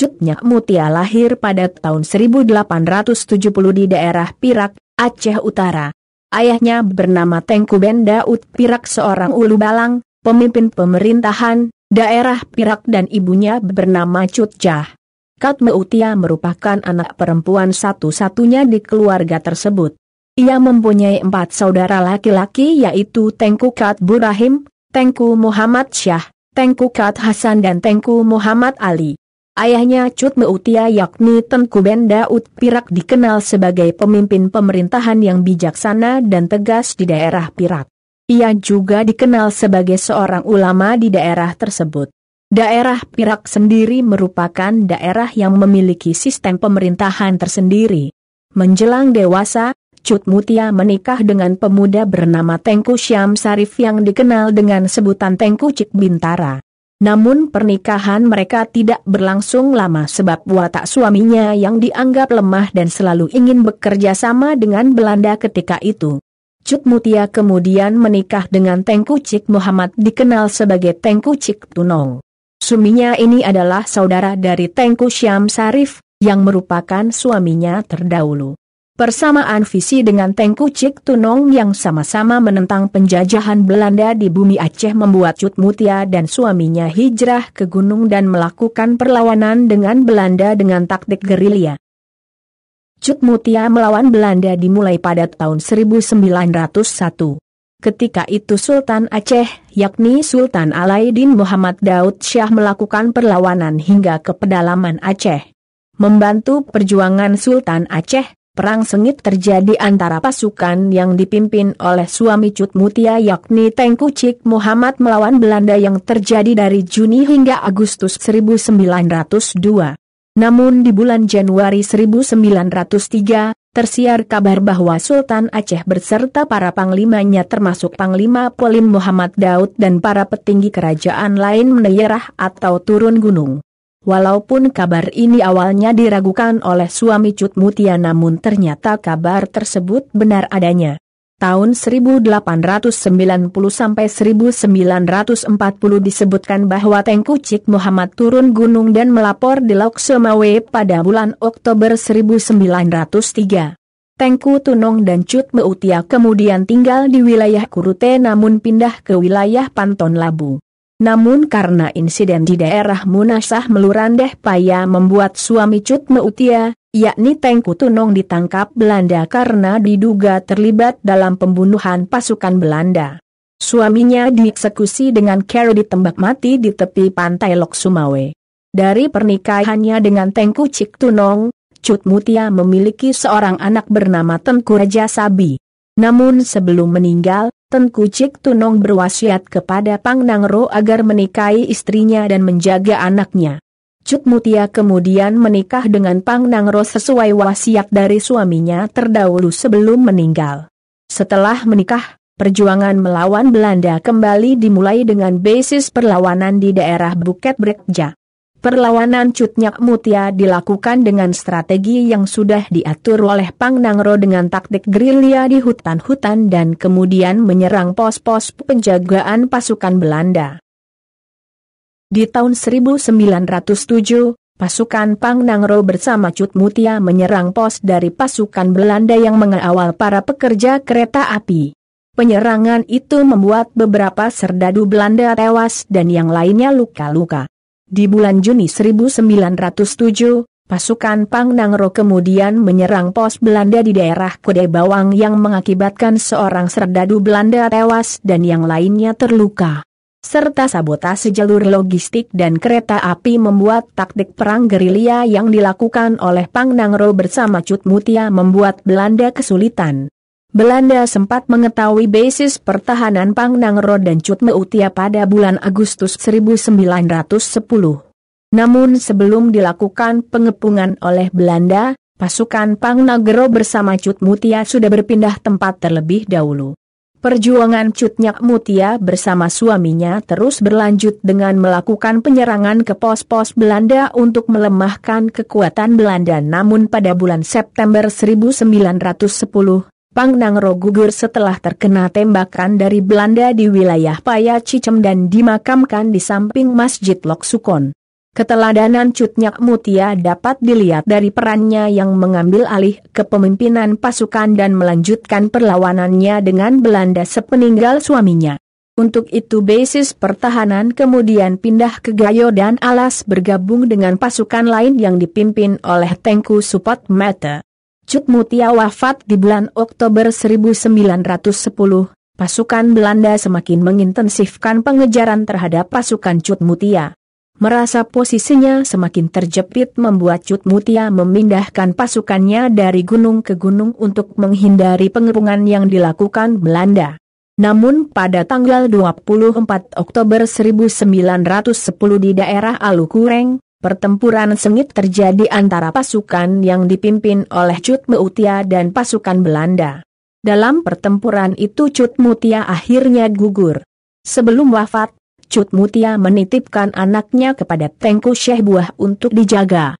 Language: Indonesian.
Cutnya Mutia lahir pada tahun 1870 di daerah Pirak, Aceh Utara. Ayahnya bernama Tengku Ben Daud Pirak seorang ulu balang, pemimpin pemerintahan, daerah Pirak dan ibunya bernama Cutjah. Kat Mutia merupakan anak perempuan satu-satunya di keluarga tersebut. Ia mempunyai empat saudara laki-laki yaitu Tengku Kat Burahim, Tengku Muhammad Syah, Tengku Kat Hasan dan Tengku Muhammad Ali. Ayahnya Cut Meutia yakni Tengku Ben Daud Pirak dikenal sebagai pemimpin pemerintahan yang bijaksana dan tegas di daerah Pirak. Ia juga dikenal sebagai seorang ulama di daerah tersebut. Daerah Pirak sendiri merupakan daerah yang memiliki sistem pemerintahan tersendiri. Menjelang dewasa, Cut Mutia menikah dengan pemuda bernama Tengku Syam Sarif yang dikenal dengan sebutan Tengku Cik Bintara. Namun pernikahan mereka tidak berlangsung lama sebab watak suaminya yang dianggap lemah dan selalu ingin bekerja sama dengan Belanda ketika itu. Cut Mutia kemudian menikah dengan Tengku Cik Muhammad dikenal sebagai Tengku Cik Tunong. Suminya ini adalah saudara dari Tengku Syam Sarif, yang merupakan suaminya terdahulu. Persamaan visi dengan Tengku Cik Tunong yang sama-sama menentang penjajahan Belanda di bumi Aceh membuat Cut Mutia dan suaminya hijrah ke gunung dan melakukan perlawanan dengan Belanda dengan taktik gerilya. Cut Mutia melawan Belanda dimulai pada tahun 1901. Ketika itu Sultan Aceh, yakni Sultan Alaidin Muhammad Daud Syah melakukan perlawanan hingga ke pedalaman Aceh. Membantu perjuangan Sultan Aceh, Perang sengit terjadi antara pasukan yang dipimpin oleh suami Cut Mutia yakni Tengku Cik Muhammad melawan Belanda yang terjadi dari Juni hingga Agustus 1902. Namun di bulan Januari 1903, tersiar kabar bahwa Sultan Aceh berserta para panglimanya termasuk Panglima Polim Muhammad Daud dan para petinggi kerajaan lain menyerah atau turun gunung. Walaupun kabar ini awalnya diragukan oleh suami Cut Mutia namun ternyata kabar tersebut benar adanya. Tahun 1890 1940 disebutkan bahwa Tengku Cik Muhammad turun gunung dan melapor di Loksemawe pada bulan Oktober 1903. Tengku Tunong dan Cut Mutia kemudian tinggal di wilayah Kurute namun pindah ke wilayah Panton Labu. Namun karena insiden di daerah Munasah Melurandeh Paya membuat suami Cut Meutia, yakni Tengku Tunong ditangkap Belanda karena diduga terlibat dalam pembunuhan pasukan Belanda. Suaminya dieksekusi dengan cara ditembak mati di tepi pantai Lok Sumawe. Dari pernikahannya dengan Tengku Cik Tunong, Cut Mutia memiliki seorang anak bernama Tengku Raja Sabi. Namun sebelum meninggal, Tengku Cik Tunong berwasiat kepada Pang Nangro agar menikahi istrinya dan menjaga anaknya. Cut Mutia kemudian menikah dengan Pang Nangro sesuai wasiat dari suaminya terdahulu sebelum meninggal. Setelah menikah, perjuangan melawan Belanda kembali dimulai dengan basis perlawanan di daerah Bukit Brekja. Perlawanan Cutnyak Mutia dilakukan dengan strategi yang sudah diatur oleh Pang Nangro dengan taktik gerilya di hutan-hutan dan kemudian menyerang pos-pos penjagaan pasukan Belanda. Di tahun 1907, pasukan Pang Nangro bersama Cut Mutia menyerang pos dari pasukan Belanda yang mengawal para pekerja kereta api. Penyerangan itu membuat beberapa serdadu Belanda tewas dan yang lainnya luka-luka. Di bulan Juni 1907, pasukan Pang Nangro kemudian menyerang pos Belanda di daerah Kode Bawang yang mengakibatkan seorang serdadu Belanda tewas dan yang lainnya terluka serta sabotase jalur logistik dan kereta api membuat taktik perang gerilya yang dilakukan oleh Pang Nangro bersama Cut Mutia membuat Belanda kesulitan. Belanda sempat mengetahui basis pertahanan Pang Pangnangro dan Cut Cutmeutia pada bulan Agustus 1910. Namun sebelum dilakukan pengepungan oleh Belanda, pasukan Pang Nangro bersama Cut Mutia sudah berpindah tempat terlebih dahulu. Perjuangan Cut Nyak Mutia bersama suaminya terus berlanjut dengan melakukan penyerangan ke pos-pos Belanda untuk melemahkan kekuatan Belanda namun pada bulan September 1910, Pang Nangro gugur setelah terkena tembakan dari Belanda di wilayah Paya Cicem dan dimakamkan di samping Masjid Lok Sukon. Keteladanan Cutnyak Mutia dapat dilihat dari perannya yang mengambil alih kepemimpinan pasukan dan melanjutkan perlawanannya dengan Belanda sepeninggal suaminya. Untuk itu basis pertahanan kemudian pindah ke Gayo dan Alas bergabung dengan pasukan lain yang dipimpin oleh Tengku Supat Mata. Cut Mutia wafat di bulan Oktober 1910, pasukan Belanda semakin mengintensifkan pengejaran terhadap pasukan Cut Mutia. Merasa posisinya semakin terjepit membuat Cut Mutia memindahkan pasukannya dari gunung ke gunung untuk menghindari pengepungan yang dilakukan Belanda. Namun pada tanggal 24 Oktober 1910 di daerah Alukureng, Pertempuran sengit terjadi antara pasukan yang dipimpin oleh Cut Mutia dan pasukan Belanda. Dalam pertempuran itu Cut Mutia akhirnya gugur. Sebelum wafat, Cut Mutia menitipkan anaknya kepada Tengku Syekh Buah untuk dijaga.